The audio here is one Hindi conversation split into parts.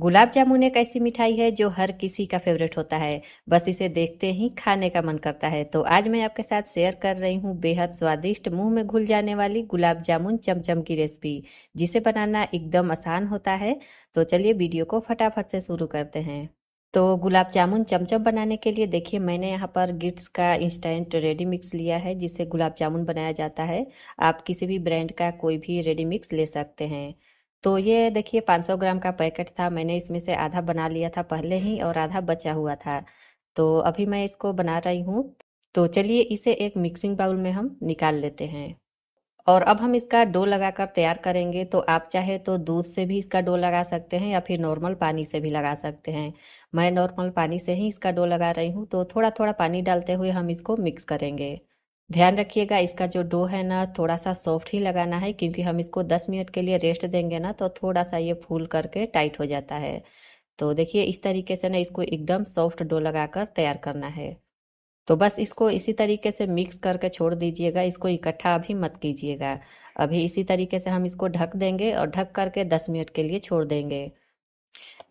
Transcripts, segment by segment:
गुलाब जामुन एक ऐसी मिठाई है जो हर किसी का फेवरेट होता है बस इसे देखते ही खाने का मन करता है तो आज मैं आपके साथ शेयर कर रही हूँ बेहद स्वादिष्ट मुंह में घुल जाने वाली गुलाब जामुन चमचम की रेसिपी जिसे बनाना एकदम आसान होता है तो चलिए वीडियो को फटाफट से शुरू करते हैं तो गुलाब जामुन चमचम बनाने के लिए देखिए मैंने यहाँ पर गिट्स का इंस्टेंट रेडी मिक्स लिया है जिससे गुलाब जामुन बनाया जाता है आप किसी भी ब्रांड का कोई भी रेडी मिक्स ले सकते हैं तो ये देखिए 500 ग्राम का पैकेट था मैंने इसमें से आधा बना लिया था पहले ही और आधा बचा हुआ था तो अभी मैं इसको बना रही हूँ तो चलिए इसे एक मिक्सिंग बाउल में हम निकाल लेते हैं और अब हम इसका डो लगाकर तैयार करेंगे तो आप चाहे तो दूध से भी इसका डो लगा सकते हैं या फिर नॉर्मल पानी से भी लगा सकते हैं मैं नॉर्मल पानी से ही इसका डो लगा रही हूँ तो थोड़ा थोड़ा पानी डालते हुए हम इसको मिक्स करेंगे ध्यान रखिएगा इसका जो डो है ना थोड़ा सा सॉफ्ट ही लगाना है क्योंकि हम इसको 10 मिनट के लिए रेस्ट देंगे ना तो थोड़ा सा ये फूल करके टाइट हो जाता है तो देखिए इस तरीके से ना इसको एकदम सॉफ्ट डो लगाकर तैयार करना है तो बस इसको इसी तरीके से मिक्स करके छोड़ दीजिएगा इसको इकट्ठा अभी मत कीजिएगा अभी इसी तरीके से हम इसको ढक देंगे और ढक करके 10 मिनट के लिए छोड़ देंगे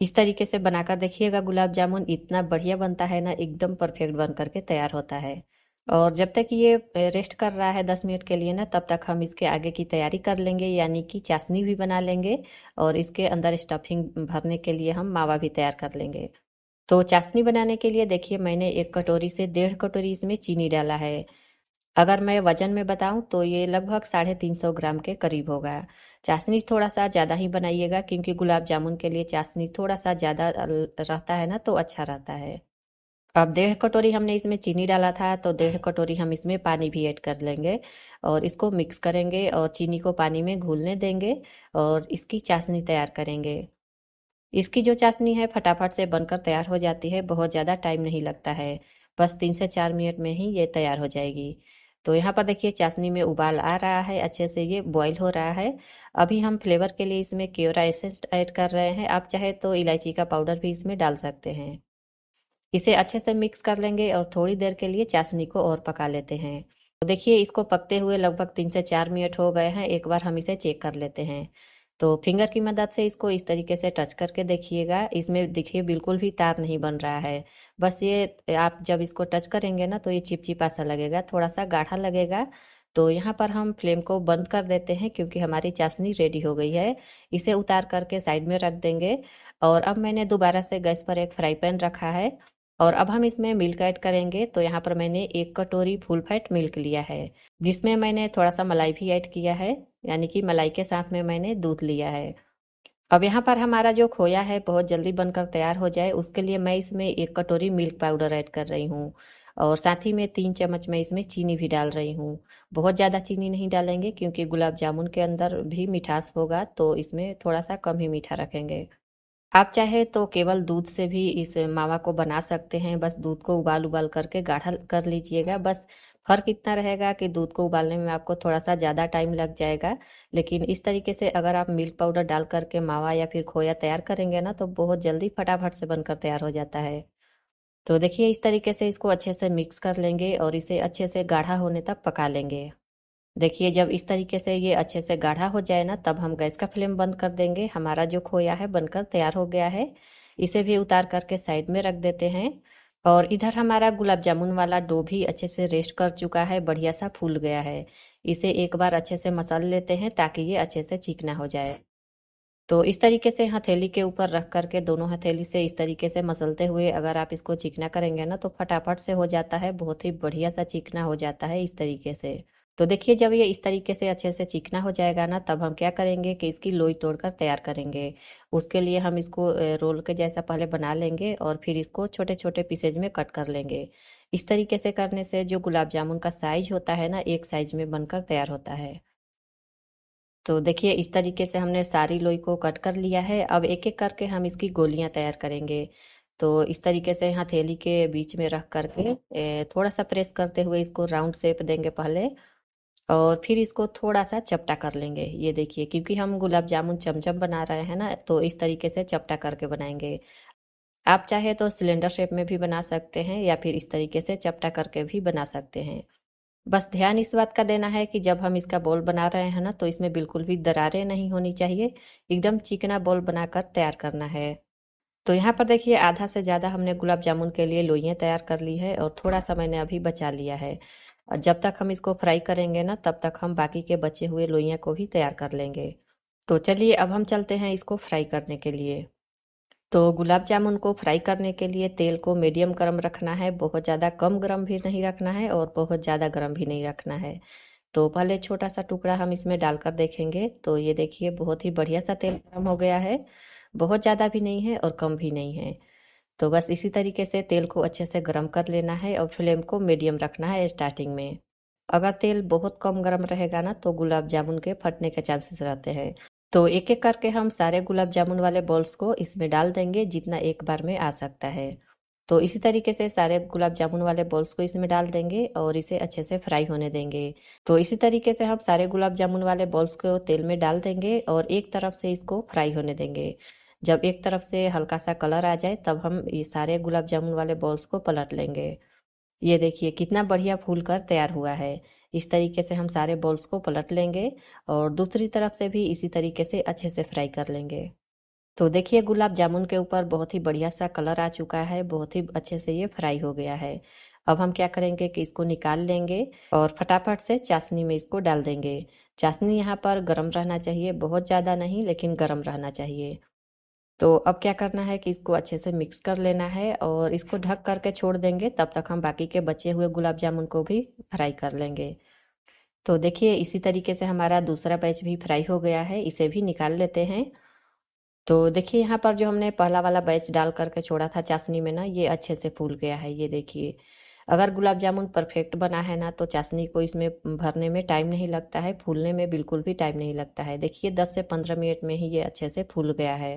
इस तरीके से बनाकर देखिएगा गुलाब जामुन इतना बढ़िया बनता है ना एकदम परफेक्ट बन करके तैयार होता है और जब तक ये रेस्ट कर रहा है दस मिनट के लिए ना तब तक हम इसके आगे की तैयारी कर लेंगे यानी कि चाशनी भी बना लेंगे और इसके अंदर स्टफिंग भरने के लिए हम मावा भी तैयार कर लेंगे तो चाशनी बनाने के लिए देखिए मैंने एक कटोरी से डेढ़ कटोरी इसमें चीनी डाला है अगर मैं वजन में बताऊं तो ये लगभग साढ़े तीन सौ ग्राम के करीब होगा चाशनी थोड़ा सा ज़्यादा ही बनाइएगा क्योंकि गुलाब जामुन के लिए चाशनी थोड़ा सा ज़्यादा रहता है ना तो अच्छा रहता है अब डेढ़ कटोरी हमने इसमें चीनी डाला था तो डेढ़ कटोरी हम इसमें पानी भी ऐड कर लेंगे और इसको मिक्स करेंगे और चीनी को पानी में घुलने देंगे और इसकी चाशनी तैयार करेंगे इसकी जो चाशनी है फटाफट से बनकर तैयार हो जाती है बहुत ज़्यादा टाइम नहीं लगता है बस तीन से चार मिनट में ही ये तैयार हो जाएगी तो यहाँ पर देखिए चाशनी में उबाल आ रहा है अच्छे से ये बॉईल हो रहा है अभी हम फ्लेवर के लिए इसमें केवरा एसेंस ऐड कर रहे हैं आप चाहे तो इलायची का पाउडर भी इसमें डाल सकते हैं इसे अच्छे से मिक्स कर लेंगे और थोड़ी देर के लिए चाशनी को और पका लेते हैं तो देखिए इसको पकते हुए लगभग तीन से चार मिनट हो गए हैं एक बार हम इसे चेक कर लेते हैं तो फिंगर की मदद से इसको इस तरीके से टच करके देखिएगा इसमें देखिए बिल्कुल भी तार नहीं बन रहा है बस ये आप जब इसको टच करेंगे ना तो ये चिपचिपा सा लगेगा थोड़ा सा गाढ़ा लगेगा तो यहाँ पर हम फ्लेम को बंद कर देते हैं क्योंकि हमारी चाशनी रेडी हो गई है इसे उतार करके साइड में रख देंगे और अब मैंने दोबारा से गैस पर एक फ्राई पैन रखा है और अब हम इसमें मिल्क ऐड करेंगे तो यहाँ पर मैंने एक कटोरी फुल फैट मिल्क लिया है जिसमें मैंने थोड़ा सा मलाई भी ऐड किया है यानी कि मलाई के साथ में मैंने दूध लिया है अब यहाँ पर हमारा जो खोया है बहुत जल्दी बनकर तैयार हो जाए उसके लिए मैं इसमें एक कटोरी मिल्क पाउडर ऐड कर रही हूँ और साथ ही में तीन चम्मच मैं इसमें चीनी भी डाल रही हूँ बहुत ज़्यादा चीनी नहीं डालेंगे क्योंकि गुलाब जामुन के अंदर भी मिठास होगा तो इसमें थोड़ा सा कम ही मीठा रखेंगे आप चाहे तो केवल दूध से भी इस मावा को बना सकते हैं बस दूध को उबाल उबाल करके गाढ़ा कर लीजिएगा बस फर्क इतना रहेगा कि दूध को उबालने में आपको थोड़ा सा ज़्यादा टाइम लग जाएगा लेकिन इस तरीके से अगर आप मिल्क पाउडर डाल करके मावा या फिर खोया तैयार करेंगे ना तो बहुत जल्दी फटाफट से बनकर तैयार हो जाता है तो देखिए इस तरीके से इसको अच्छे से मिक्स कर लेंगे और इसे अच्छे से गाढ़ा होने तक पका लेंगे देखिए जब इस तरीके से ये अच्छे से गाढ़ा हो जाए ना तब हम गैस का फ्लेम बंद कर देंगे हमारा जो खोया है बनकर तैयार हो गया है इसे भी उतार करके साइड में रख देते हैं और इधर हमारा गुलाब जामुन वाला डो भी अच्छे से रेस्ट कर चुका है बढ़िया सा फूल गया है इसे एक बार अच्छे से मसल लेते हैं ताकि ये अच्छे से चिकना हो जाए तो इस तरीके से हथेली के ऊपर रख करके दोनों हथेली से इस तरीके से मसलते हुए अगर आप इसको चिकना करेंगे ना तो फटाफट से हो जाता है बहुत ही बढ़िया सा चिकना हो जाता है इस तरीके से तो देखिए जब ये इस तरीके से अच्छे से चिकना हो जाएगा ना तब हम क्या करेंगे कि इसकी लोई तोड़कर तैयार करेंगे उसके लिए हम इसको रोल के जैसा पहले बना लेंगे और फिर इसको छोटे छोटे पीसेज में कट कर लेंगे इस तरीके से करने से जो गुलाब जामुन का साइज होता है ना एक साइज में बनकर तैयार होता है तो देखिए इस तरीके से हमने सारी लोई को कट कर लिया है अब एक एक करके हम इसकी गोलियां तैयार करेंगे तो इस तरीके से हथेली के बीच में रख करके थोड़ा सा प्रेस करते हुए इसको राउंड शेप देंगे पहले और फिर इसको थोड़ा सा चपटा कर लेंगे ये देखिए क्योंकि हम गुलाब जामुन चमचम बना रहे हैं ना तो इस तरीके से चपटा करके बनाएंगे आप चाहे तो सिलेंडर शेप में भी बना सकते हैं या फिर इस तरीके से चपटा करके भी बना सकते हैं बस ध्यान इस बात का देना है कि जब हम इसका बॉल बना रहे हैं ना तो इसमें बिल्कुल भी दरारें नहीं होनी चाहिए एकदम चिकना बॉल बनाकर तैयार करना है तो यहाँ पर देखिए आधा से ज़्यादा हमने गुलाब जामुन के लिए लोइयाँ तैयार कर ली है और थोड़ा सा मैंने अभी बचा लिया है और जब तक हम इसको फ्राई करेंगे ना तब तक हम बाकी के बचे हुए लोइयाँ को भी तैयार कर लेंगे तो चलिए अब हम चलते हैं इसको फ्राई करने के लिए तो गुलाब जामुन को फ्राई करने के लिए तेल को मीडियम गर्म रखना है बहुत ज़्यादा कम गर्म भी नहीं रखना है और बहुत ज़्यादा गर्म भी नहीं रखना है तो पहले छोटा सा टुकड़ा हम इसमें डालकर देखेंगे तो ये देखिए बहुत ही बढ़िया सा तेल गर्म हो गया है बहुत ज़्यादा भी नहीं है और कम भी नहीं है तो बस इसी तरीके से तेल को अच्छे से गर्म कर लेना है और फ्लेम को मीडियम रखना है स्टार्टिंग में अगर तेल बहुत कम गर्म रहेगा ना तो गुलाब जामुन के फटने के चांसेस रहते हैं तो एक एक करके हम सारे गुलाब जामुन वाले बॉल्स को इसमें डाल देंगे जितना एक बार में आ सकता है तो इसी तरीके से सारे गुलाब जामुन वाले बॉल्स को इसमें डाल देंगे और इसे अच्छे से फ्राई होने देंगे तो इसी तरीके से हम सारे गुलाब जामुन वाले बॉल्स को तेल में डाल देंगे और एक तरफ से इसको फ्राई होने देंगे जब एक तरफ से हल्का सा कलर आ जाए तब हम ये सारे गुलाब जामुन वाले बॉल्स को पलट लेंगे ये देखिए कितना बढ़िया फूल कर तैयार हुआ है इस तरीके से हम सारे बॉल्स को पलट लेंगे और दूसरी तरफ से भी इसी तरीके से अच्छे से फ्राई कर लेंगे तो देखिए गुलाब जामुन के ऊपर बहुत ही बढ़िया सा कलर आ चुका है बहुत ही अच्छे से ये फ्राई हो गया है अब हम क्या करेंगे कि इसको निकाल लेंगे और फटाफट से चाशनी में इसको डाल देंगे चाशनी यहाँ पर गर्म रहना चाहिए बहुत ज़्यादा नहीं लेकिन गर्म रहना चाहिए तो अब क्या करना है कि इसको अच्छे से मिक्स कर लेना है और इसको ढक करके छोड़ देंगे तब तक हम बाकी के बचे हुए गुलाब जामुन को भी फ्राई कर लेंगे तो देखिए इसी तरीके से हमारा दूसरा बैच भी फ्राई हो गया है इसे भी निकाल लेते हैं तो देखिए यहाँ पर जो हमने पहला वाला बैच डाल करके छोड़ा था चाशनी में ना ये अच्छे से फूल गया है ये देखिए अगर गुलाब जामुन परफेक्ट बना है ना तो चाशनी को इसमें भरने में टाइम नहीं लगता है फूलने में बिल्कुल भी टाइम नहीं लगता है देखिए 10 से 15 मिनट में ही ये अच्छे से फूल गया है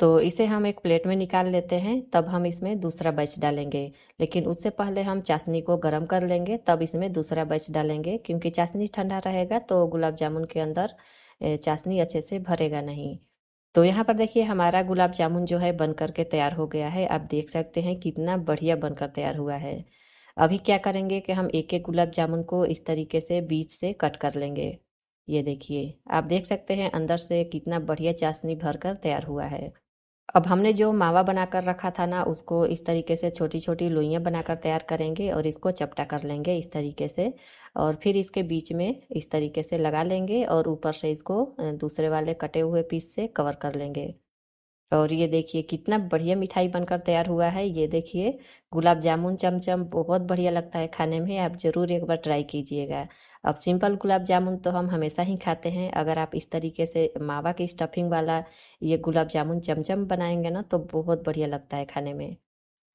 तो इसे हम एक प्लेट में निकाल लेते हैं तब हम इसमें दूसरा बैच डालेंगे लेकिन उससे पहले हम चाशनी को गर्म कर लेंगे तब इसमें दूसरा बैच डालेंगे क्योंकि चाशनी ठंडा रहेगा तो गुलाब जामुन के अंदर चाशनी अच्छे से भरेगा नहीं तो यहाँ पर देखिए हमारा गुलाब जामुन जो है बन कर के तैयार हो गया है आप देख सकते हैं कितना बढ़िया बनकर तैयार हुआ है अभी क्या करेंगे कि हम एक एक गुलाब जामुन को इस तरीके से बीच से कट कर लेंगे ये देखिए आप देख सकते हैं अंदर से कितना बढ़िया चाशनी भरकर तैयार हुआ है अब हमने जो मावा बनाकर रखा था ना उसको इस तरीके से छोटी छोटी लोइयाँ बनाकर तैयार करेंगे और इसको चपटा कर लेंगे इस तरीके से और फिर इसके बीच में इस तरीके से लगा लेंगे और ऊपर से इसको दूसरे वाले कटे हुए पीस से कवर कर लेंगे और ये देखिए कितना बढ़िया मिठाई बनकर तैयार हुआ है ये देखिए गुलाब जामुन चमचम बहुत बढ़िया लगता है खाने में आप ज़रूर एक बार ट्राई कीजिएगा अब सिंपल गुलाब जामुन तो हम हमेशा ही खाते हैं अगर आप इस तरीके से मावा की स्टफिंग वाला ये गुलाब जामुन चमचम बनाएंगे ना तो बहुत बढ़िया लगता है खाने में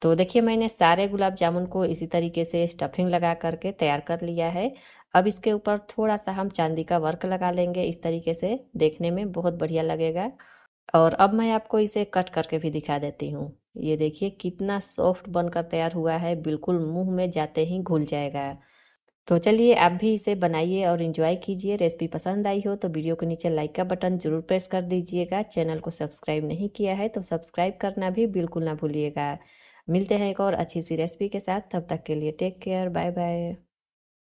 तो देखिए मैंने सारे गुलाब जामुन को इसी तरीके से स्टफिंग लगा करके तैयार कर लिया है अब इसके ऊपर थोड़ा सा हम चांदी का वर्क लगा लेंगे इस तरीके से देखने में बहुत बढ़िया लगेगा और अब मैं आपको इसे कट करके भी दिखा देती हूँ ये देखिए कितना सॉफ्ट बनकर तैयार हुआ है बिल्कुल मुंह में जाते ही घुल जाएगा तो चलिए आप भी इसे बनाइए और इन्जॉय कीजिए रेसिपी पसंद आई हो तो वीडियो के नीचे लाइक का बटन जरूर प्रेस कर दीजिएगा चैनल को सब्सक्राइब नहीं किया है तो सब्सक्राइब करना भी बिल्कुल ना भूलिएगा मिलते हैं एक और अच्छी सी रेसिपी के साथ तब तक के लिए टेक केयर बाय बाय